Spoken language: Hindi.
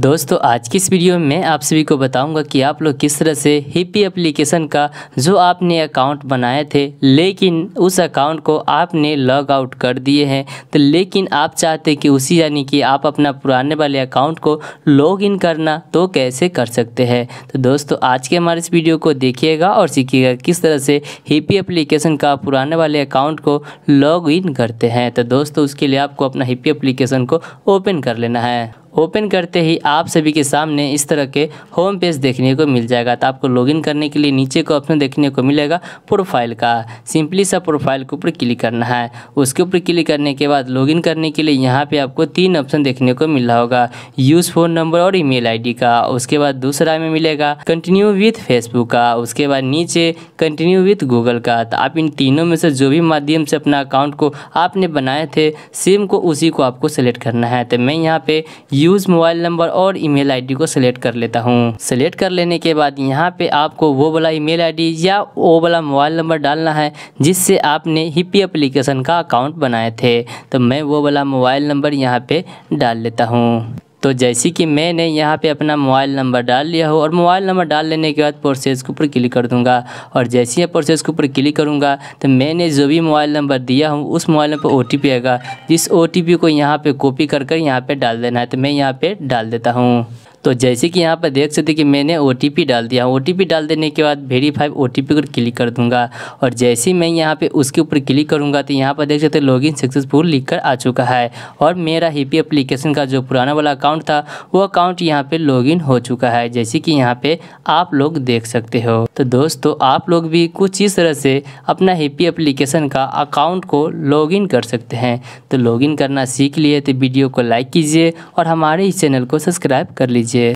दोस्तों आज की इस वीडियो में मैं आप सभी को बताऊंगा कि आप लोग किस तरह से हिपी एप्लीकेशन का जो आपने अकाउंट बनाए थे लेकिन उस अकाउंट को आपने लॉग आउट कर दिए हैं तो लेकिन आप चाहते कि उसी यानी कि आप अपना पुराने वाले अकाउंट को लॉग इन करना तो कैसे कर सकते हैं तो दोस्तों आज के हमारे इस वीडियो को देखिएगा और सीखिएगा किस तरह से हिपी अप्लीकेशन का पुराने वाले अकाउंट को लॉग इन करते हैं तो दोस्तों उसके लिए आपको अपना हिप्पी अप्लीकेशन को ओपन कर लेना है ओपन करते ही आप सभी के सामने इस तरह के होम पेज देखने को मिल जाएगा तो आपको लॉगिन करने के लिए नीचे का ऑप्शन देखने को मिलेगा प्रोफाइल का सिंपली सा प्रोफाइल के ऊपर क्लिक करना है उसके ऊपर क्लिक करने के बाद लॉगिन करने के लिए यहाँ पे आपको तीन ऑप्शन देखने को मिल रहा होगा यूज़ फ़ोन नंबर और ईमेल आईडी का उसके बाद दूसरा में मिलेगा कंटिन्यू विथ फेसबुक का उसके बाद नीचे कंटिन्यू विथ गूगल का तो आप इन तीनों में से जो भी माध्यम से अपना अकाउंट को आपने बनाए थे सिम को उसी को आपको सेलेक्ट करना है तो मैं यहाँ पे यू यूज़ मोबाइल नंबर और ईमेल आईडी को सिलेक्ट कर लेता हूँ सिलेक्ट कर लेने के बाद यहाँ पे आपको वो वाला ईमेल आईडी या वो वाला मोबाइल नंबर डालना है जिससे आपने हिपी अप्लीकेशन का अकाउंट बनाए थे तो मैं वो वाला मोबाइल नंबर यहाँ पे डाल लेता हूँ तो जैसे कि मैंने यहाँ पे अपना मोबाइल नंबर डाल लिया हो और मोबाइल नंबर डाल लेने के बाद प्रोसेस के ऊपर क्लिक कर दूँगा और जैसे ही प्रोसेस के ऊपर क्लिक करूँगा तो मैंने जो भी मोबाइल नंबर दिया हूँ उस मोबाइल नंबर पर ओ टी आएगा जिस ओ को यहाँ पर कॉपी कर कर यहाँ पर डाल देना है तो मैं यहाँ पर डाल देता हूँ तो जैसे कि यहाँ पर देख सकते कि मैंने ओ डाल दिया ओ डाल देने के बाद वेरीफाइव ओ टी पर क्लिक कर दूँगा और जैसे ही मैं यहाँ पर उसके ऊपर क्लिक करूँगा तो यहाँ पर देख सकते लॉग इन सक्सेसफुल लिख कर आ चुका है और मेरा ही एप्लीकेशन का जो पुराना वाला अकाउंट था वो अकाउंट यहाँ पर लॉग हो चुका है जैसे कि यहाँ पर आप लोग देख सकते हो तो दोस्तों आप लोग भी कुछ इस तरह से अपना हैप्पी एप्लीकेशन का अकाउंट को लॉगिन कर सकते हैं तो लॉगिन करना सीख लिए तो वीडियो को लाइक कीजिए और हमारे इस चैनल को सब्सक्राइब कर लीजिए